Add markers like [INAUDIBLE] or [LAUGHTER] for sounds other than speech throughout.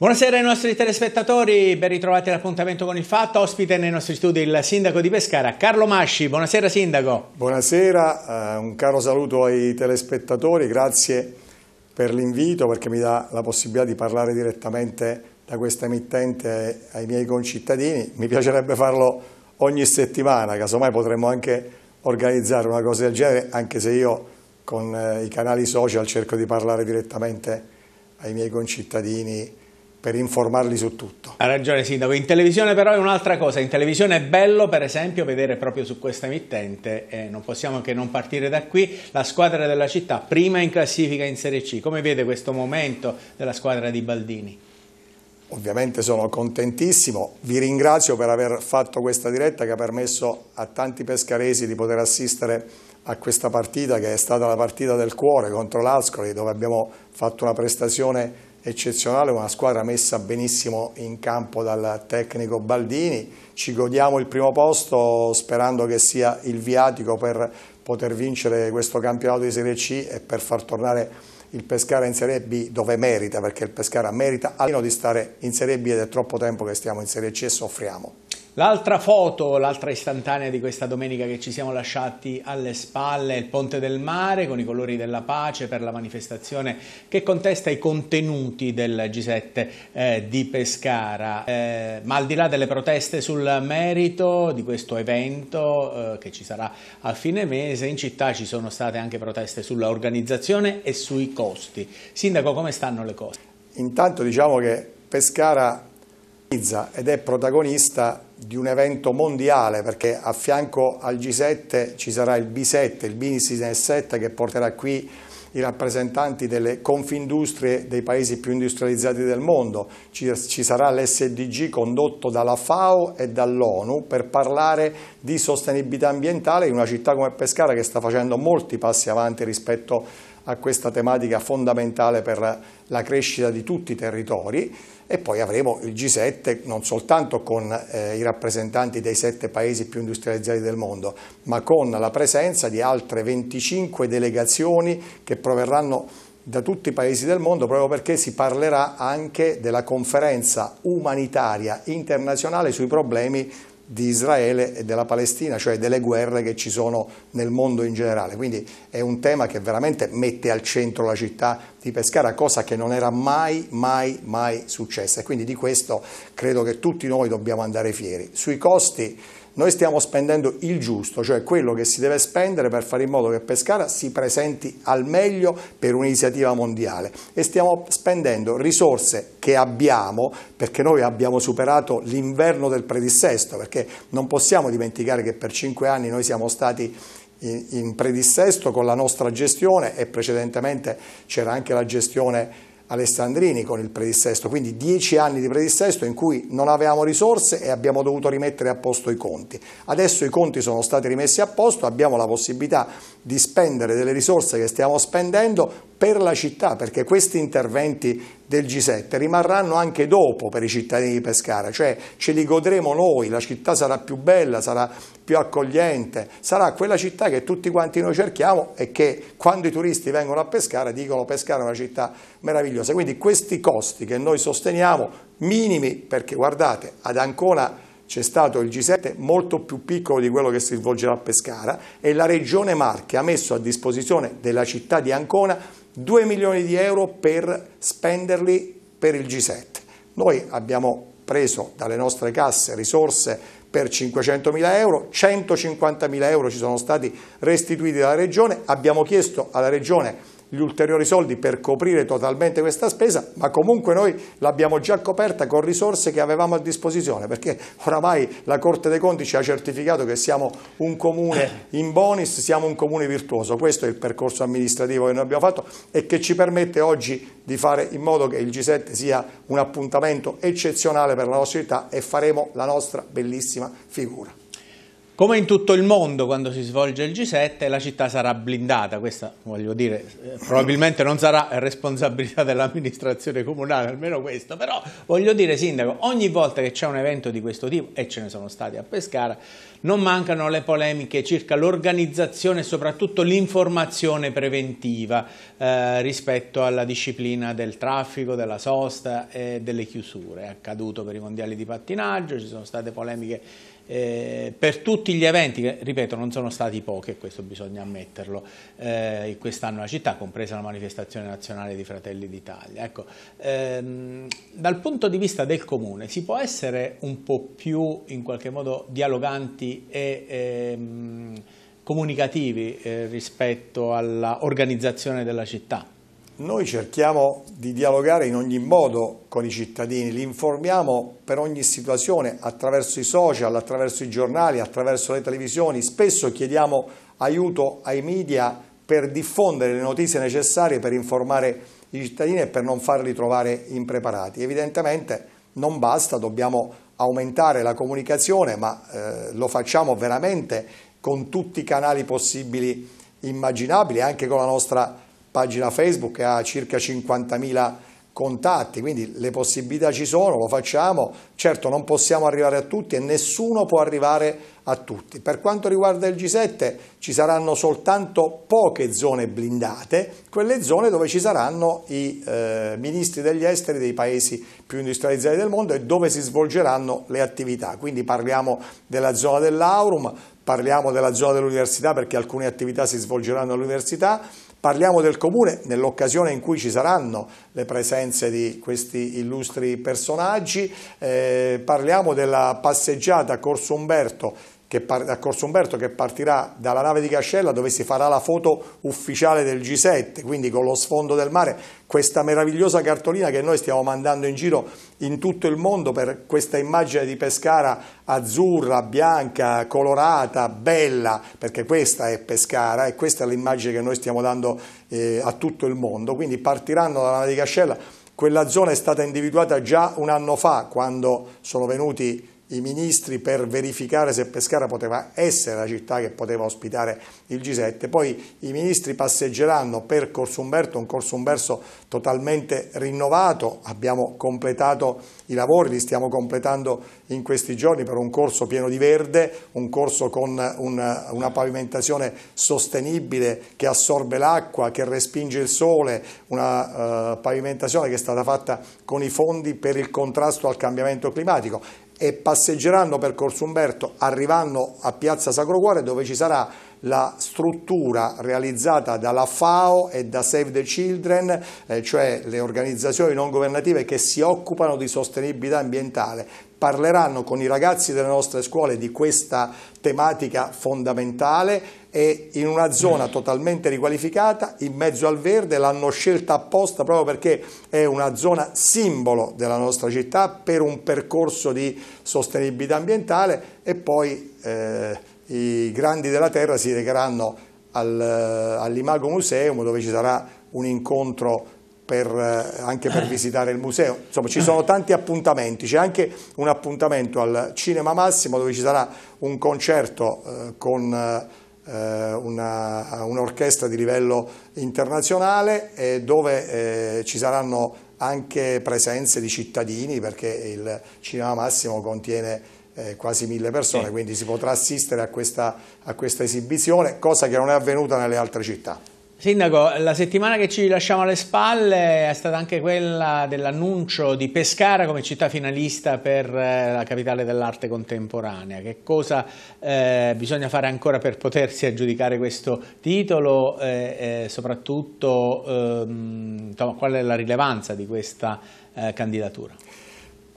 Buonasera ai nostri telespettatori, ben ritrovati all'appuntamento con il Fatto. Ospite nei nostri studi il sindaco di Pescara, Carlo Masci. Buonasera sindaco. Buonasera, eh, un caro saluto ai telespettatori, grazie per l'invito perché mi dà la possibilità di parlare direttamente da questa emittente ai miei concittadini. Mi piacerebbe farlo ogni settimana, casomai potremmo anche organizzare una cosa del genere, anche se io con eh, i canali social cerco di parlare direttamente ai miei concittadini per informarli su tutto. Ha ragione Sindaco, in televisione però è un'altra cosa, in televisione è bello per esempio vedere proprio su questa emittente, eh, non possiamo che non partire da qui, la squadra della città prima in classifica in Serie C, come vede questo momento della squadra di Baldini? Ovviamente sono contentissimo, vi ringrazio per aver fatto questa diretta che ha permesso a tanti pescaresi di poter assistere a questa partita che è stata la partita del cuore contro l'Ascoli dove abbiamo fatto una prestazione eccezionale, una squadra messa benissimo in campo dal tecnico Baldini. Ci godiamo il primo posto sperando che sia il viatico per poter vincere questo campionato di Serie C e per far tornare il Pescara in Serie B dove merita, perché il Pescara merita almeno di stare in Serie B ed è troppo tempo che stiamo in Serie C e soffriamo. L'altra foto, l'altra istantanea di questa domenica che ci siamo lasciati alle spalle il Ponte del Mare con i colori della pace per la manifestazione che contesta i contenuti del G7 eh, di Pescara. Eh, ma al di là delle proteste sul merito di questo evento eh, che ci sarà a fine mese, in città ci sono state anche proteste sull'organizzazione e sui costi. Sindaco, come stanno le cose? Intanto diciamo che Pescara ed è protagonista di un evento mondiale perché a fianco al G7 ci sarà il B7, il Business 7 che porterà qui i rappresentanti delle confindustrie dei paesi più industrializzati del mondo, ci, ci sarà l'SDG condotto dalla FAO e dall'ONU per parlare di sostenibilità ambientale in una città come Pescara che sta facendo molti passi avanti rispetto a questa tematica fondamentale per la crescita di tutti i territori e poi avremo il G7 non soltanto con eh, i rappresentanti dei sette paesi più industrializzati del mondo, ma con la presenza di altre 25 delegazioni che proverranno da tutti i paesi del mondo proprio perché si parlerà anche della conferenza umanitaria internazionale sui problemi di Israele e della Palestina, cioè delle guerre che ci sono nel mondo in generale. Quindi è un tema che veramente mette al centro la città di Pescara, cosa che non era mai, mai, mai successa e quindi di questo credo che tutti noi dobbiamo andare fieri. Sui costi noi stiamo spendendo il giusto, cioè quello che si deve spendere per fare in modo che Pescara si presenti al meglio per un'iniziativa mondiale e stiamo spendendo risorse che abbiamo perché noi abbiamo superato l'inverno del predissesto perché non possiamo dimenticare che per cinque anni noi siamo stati in, in predissesto con la nostra gestione e precedentemente c'era anche la gestione Alessandrini con il predissesto, quindi dieci anni di predissesto in cui non avevamo risorse e abbiamo dovuto rimettere a posto i conti. Adesso i conti sono stati rimessi a posto, abbiamo la possibilità di spendere delle risorse che stiamo spendendo per la città, perché questi interventi del G7 rimarranno anche dopo per i cittadini di Pescara, cioè ce li godremo noi, la città sarà più bella, sarà più accogliente, sarà quella città che tutti quanti noi cerchiamo e che quando i turisti vengono a Pescara dicono Pescara è una città meravigliosa. Quindi questi costi che noi sosteniamo, minimi, perché guardate, ad Ancona c'è stato il G7 molto più piccolo di quello che si svolgerà a Pescara e la regione Marche ha messo a disposizione della città di Ancona 2 milioni di euro per spenderli per il G7. Noi abbiamo preso dalle nostre casse risorse per 500 mila euro, 150 mila euro ci sono stati restituiti dalla Regione, abbiamo chiesto alla Regione gli ulteriori soldi per coprire totalmente questa spesa, ma comunque noi l'abbiamo già coperta con risorse che avevamo a disposizione, perché oramai la Corte dei Conti ci ha certificato che siamo un comune in bonis, siamo un comune virtuoso, questo è il percorso amministrativo che noi abbiamo fatto e che ci permette oggi di fare in modo che il G7 sia un appuntamento eccezionale per la nostra città e faremo la nostra bellissima figura. Come in tutto il mondo quando si svolge il G7 la città sarà blindata, questa voglio dire eh, probabilmente non sarà responsabilità dell'amministrazione comunale, almeno questo, però voglio dire sindaco, ogni volta che c'è un evento di questo tipo, e ce ne sono stati a Pescara, non mancano le polemiche circa l'organizzazione e soprattutto l'informazione preventiva eh, rispetto alla disciplina del traffico, della sosta e delle chiusure. È accaduto per i mondiali di pattinaggio, ci sono state polemiche eh, per tutti gli eventi, che ripeto non sono stati pochi, questo bisogna ammetterlo, eh, quest'anno la città, compresa la manifestazione nazionale di Fratelli d'Italia. Ecco, ehm, dal punto di vista del comune si può essere un po' più in qualche modo dialoganti e ehm, comunicativi eh, rispetto all'organizzazione della città? Noi cerchiamo di dialogare in ogni modo con i cittadini, li informiamo per ogni situazione attraverso i social, attraverso i giornali, attraverso le televisioni, spesso chiediamo aiuto ai media per diffondere le notizie necessarie per informare i cittadini e per non farli trovare impreparati. Evidentemente non basta, dobbiamo aumentare la comunicazione, ma eh, lo facciamo veramente con tutti i canali possibili immaginabili, anche con la nostra pagina Facebook che ha circa 50.000 contatti, quindi le possibilità ci sono, lo facciamo, certo non possiamo arrivare a tutti e nessuno può arrivare a tutti. Per quanto riguarda il G7 ci saranno soltanto poche zone blindate, quelle zone dove ci saranno i eh, ministri degli esteri dei paesi più industrializzati del mondo e dove si svolgeranno le attività, quindi parliamo della zona dell'Aurum, parliamo della zona dell'università perché alcune attività si svolgeranno all'università, Parliamo del comune nell'occasione in cui ci saranno le presenze di questi illustri personaggi, eh, parliamo della passeggiata Corso Umberto che par- a Corso Umberto che partirà dalla nave di Cascella dove si farà la foto ufficiale del G7, quindi con lo sfondo del mare, questa meravigliosa cartolina che noi stiamo mandando in giro in tutto il mondo per questa immagine di Pescara azzurra, bianca, colorata, bella, perché questa è Pescara e questa è l'immagine che noi stiamo dando eh, a tutto il mondo, quindi partiranno dalla nave di Cascella quella zona è stata individuata già un anno fa quando sono venuti i ministri per verificare se Pescara poteva essere la città che poteva ospitare il G7, poi i ministri passeggeranno per Corso Umberto, un Corso Umberto totalmente rinnovato, abbiamo completato i lavori li stiamo completando in questi giorni per un corso pieno di verde, un corso con una, una pavimentazione sostenibile che assorbe l'acqua, che respinge il sole, una uh, pavimentazione che è stata fatta con i fondi per il contrasto al cambiamento climatico e passeggeranno per Corso Umberto, arrivando a Piazza Sacro Cuore dove ci sarà la struttura realizzata dalla FAO e da Save the Children, eh, cioè le organizzazioni non governative che si occupano di sostenibilità ambientale, parleranno con i ragazzi delle nostre scuole di questa tematica fondamentale e in una zona totalmente riqualificata, in mezzo al verde, l'hanno scelta apposta proprio perché è una zona simbolo della nostra città per un percorso di sostenibilità ambientale e poi eh, i grandi della terra si recheranno al, eh, all'Imago Museum dove ci sarà un incontro per, eh, anche per eh. visitare il museo. Insomma ci sono tanti appuntamenti, c'è anche un appuntamento al Cinema Massimo dove ci sarà un concerto eh, con un'orchestra di livello internazionale eh, dove eh, ci saranno anche presenze di cittadini perché il Cinema Massimo contiene eh, quasi mille persone, sì. quindi si potrà assistere a questa, a questa esibizione, cosa che non è avvenuta nelle altre città. Sindaco, la settimana che ci lasciamo alle spalle è stata anche quella dell'annuncio di Pescara come città finalista per eh, la capitale dell'arte contemporanea. Che cosa eh, bisogna fare ancora per potersi aggiudicare questo titolo e eh, eh, soprattutto ehm, qual è la rilevanza di questa eh, candidatura?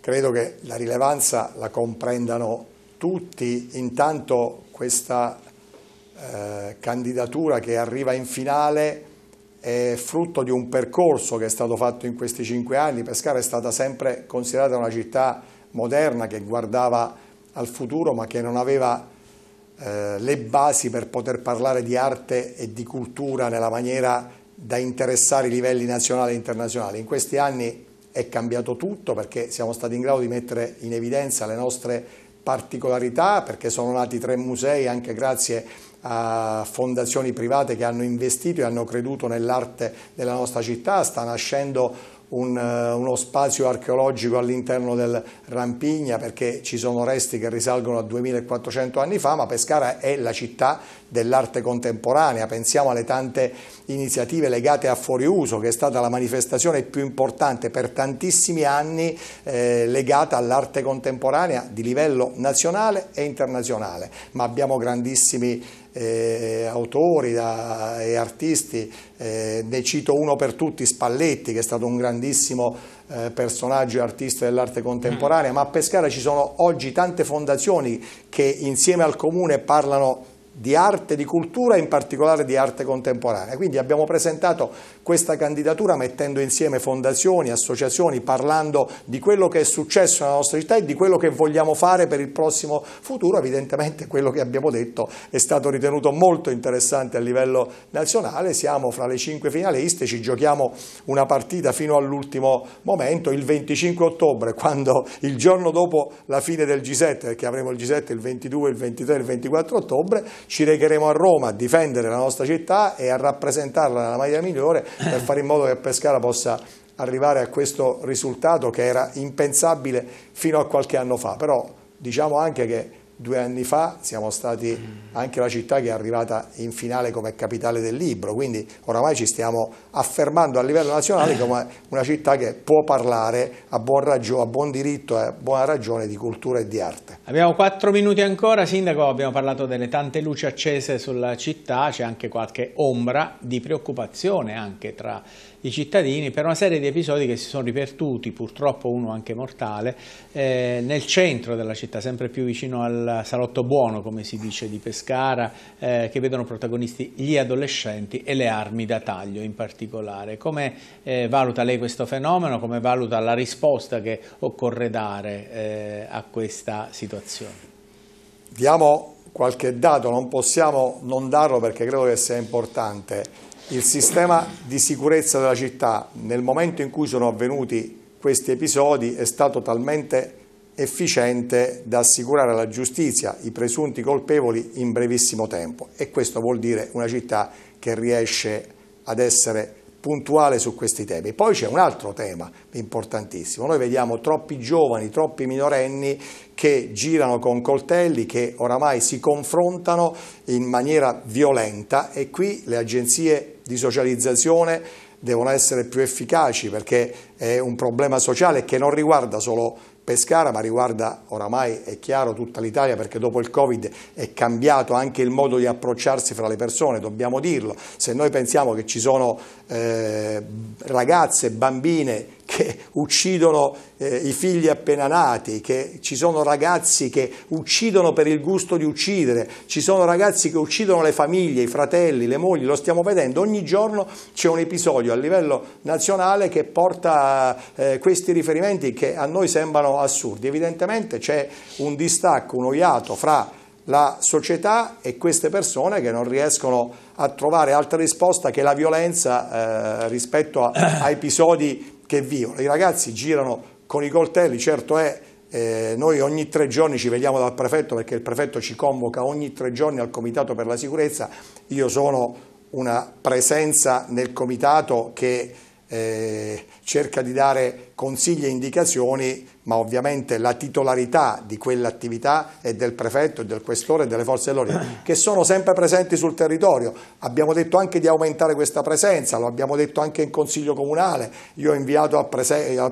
credo che la rilevanza la comprendano tutti, intanto questa eh, candidatura che arriva in finale è frutto di un percorso che è stato fatto in questi cinque anni, Pescara è stata sempre considerata una città moderna che guardava al futuro ma che non aveva eh, le basi per poter parlare di arte e di cultura nella maniera da interessare i livelli nazionali e internazionali. In questi anni è cambiato tutto perché siamo stati in grado di mettere in evidenza le nostre particolarità perché sono nati tre musei anche grazie a fondazioni private che hanno investito e hanno creduto nell'arte della nostra città, sta nascendo un, eh, uno spazio archeologico all'interno del Rampigna perché ci sono resti che risalgono a 2400 anni fa, ma Pescara è la città dell'arte contemporanea. Pensiamo alle tante iniziative legate a Fuoriuso, che è stata la manifestazione più importante per tantissimi anni eh, legata all'arte contemporanea di livello nazionale e internazionale, ma abbiamo grandissimi eh, autori da, e artisti, eh, ne cito uno per tutti, Spalletti, che è stato un grandissimo eh, personaggio e artista dell'arte contemporanea, mm. ma a Pescara ci sono oggi tante fondazioni che insieme al comune parlano di arte, di cultura e in particolare di arte contemporanea. Quindi abbiamo presentato questa candidatura mettendo insieme fondazioni, associazioni, parlando di quello che è successo nella nostra città e di quello che vogliamo fare per il prossimo futuro. Evidentemente quello che abbiamo detto è stato ritenuto molto interessante a livello nazionale, siamo fra le cinque finaliste, ci giochiamo una partita fino all'ultimo momento, il 25 ottobre, quando il giorno dopo la fine del G7, perché avremo il G7 il 22, il 23 il 24 ottobre, ci recheremo a Roma a difendere la nostra città e a rappresentarla nella maniera migliore per fare in modo che Pescara possa arrivare a questo risultato che era impensabile fino a qualche anno fa, però diciamo anche che due anni fa siamo stati anche la città che è arrivata in finale come capitale del libro, quindi oramai ci stiamo affermando a livello nazionale come una città che può parlare a buon, raggio, a buon diritto e a buona ragione di cultura e di arte. Abbiamo quattro minuti ancora, Sindaco, abbiamo parlato delle tante luci accese sulla città, c'è anche qualche ombra di preoccupazione anche tra i cittadini per una serie di episodi che si sono ripetuti, purtroppo uno anche mortale, eh, nel centro della città, sempre più vicino al salotto buono, come si dice, di Pescara, eh, che vedono protagonisti gli adolescenti e le armi da taglio in particolare. Come eh, valuta lei questo fenomeno? Come valuta la risposta che occorre dare eh, a questa situazione? Diamo qualche dato, non possiamo non darlo perché credo che sia importante il sistema di sicurezza della città nel momento in cui sono avvenuti questi episodi è stato talmente efficiente da assicurare alla giustizia i presunti colpevoli in brevissimo tempo e questo vuol dire una città che riesce ad essere puntuale su questi temi. Poi c'è un altro tema importantissimo, noi vediamo troppi giovani, troppi minorenni che girano con coltelli, che oramai si confrontano in maniera violenta e qui le agenzie di socializzazione devono essere più efficaci perché è un problema sociale che non riguarda solo Pescara ma riguarda oramai è chiaro tutta l'Italia perché dopo il Covid è cambiato anche il modo di approcciarsi fra le persone, dobbiamo dirlo, se noi pensiamo che ci sono eh, ragazze, bambine che uccidono eh, i figli appena nati, che ci sono ragazzi che uccidono per il gusto di uccidere, ci sono ragazzi che uccidono le famiglie, i fratelli, le mogli, lo stiamo vedendo, ogni giorno c'è un episodio a livello nazionale che porta eh, questi riferimenti che a noi sembrano assurdi. Evidentemente c'è un distacco, un oiato fra la società e queste persone che non riescono a trovare altra risposta che la violenza eh, rispetto a, a episodi che vivono. I ragazzi girano con i coltelli, certo è, eh, noi ogni tre giorni ci vediamo dal prefetto perché il prefetto ci convoca ogni tre giorni al Comitato per la Sicurezza, io sono una presenza nel Comitato che... Eh, cerca di dare consigli e indicazioni, ma ovviamente la titolarità di quell'attività è del prefetto, del questore e delle forze dell'ordine, [COUGHS] che sono sempre presenti sul territorio. Abbiamo detto anche di aumentare questa presenza, lo abbiamo detto anche in Consiglio Comunale. Io ho inviato al,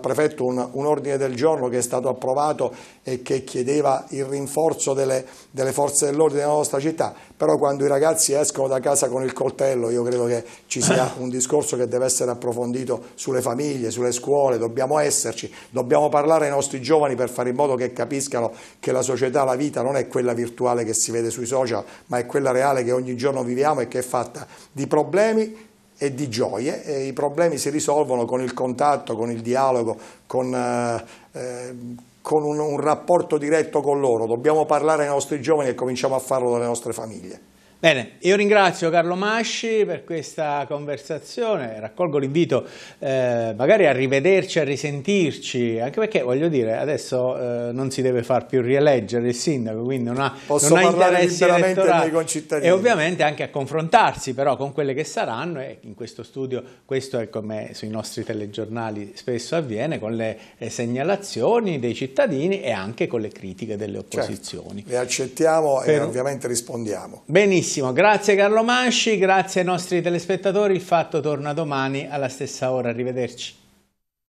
prefetto un, un, ordine del giorno che è stato approvato e che chiedeva il rinforzo delle, delle forze dell'ordine della nostra città. Però quando i ragazzi escono da casa con il coltello, io credo che ci sia [COUGHS] un discorso che deve essere approfondito sulle famiglie, famiglie, sulle scuole, dobbiamo esserci, dobbiamo parlare ai nostri giovani per fare in modo che capiscano che la società, la vita non è quella virtuale che si vede sui social, ma è quella reale che ogni giorno viviamo e che è fatta di problemi e di gioie e i problemi si risolvono con il contatto, con il dialogo, con, eh, eh con un, un rapporto diretto con loro. Dobbiamo parlare ai nostri giovani e cominciamo a farlo dalle nostre famiglie. Bene, io ringrazio Carlo Masci per questa conversazione, raccolgo l'invito eh, magari a rivederci, a risentirci, anche perché voglio dire adesso eh, non si deve far più rieleggere il sindaco, quindi non ha, Posso non ha interessi elettorali e ovviamente anche a confrontarsi però con quelle che saranno e in questo studio questo è come sui nostri telegiornali spesso avviene, con le segnalazioni dei cittadini e anche con le critiche delle certo. opposizioni. Certo, le accettiamo per... e ovviamente rispondiamo. Benissimo. Benissimo, grazie Carlo Masci, grazie ai nostri telespettatori, il fatto torna domani alla stessa ora, arrivederci.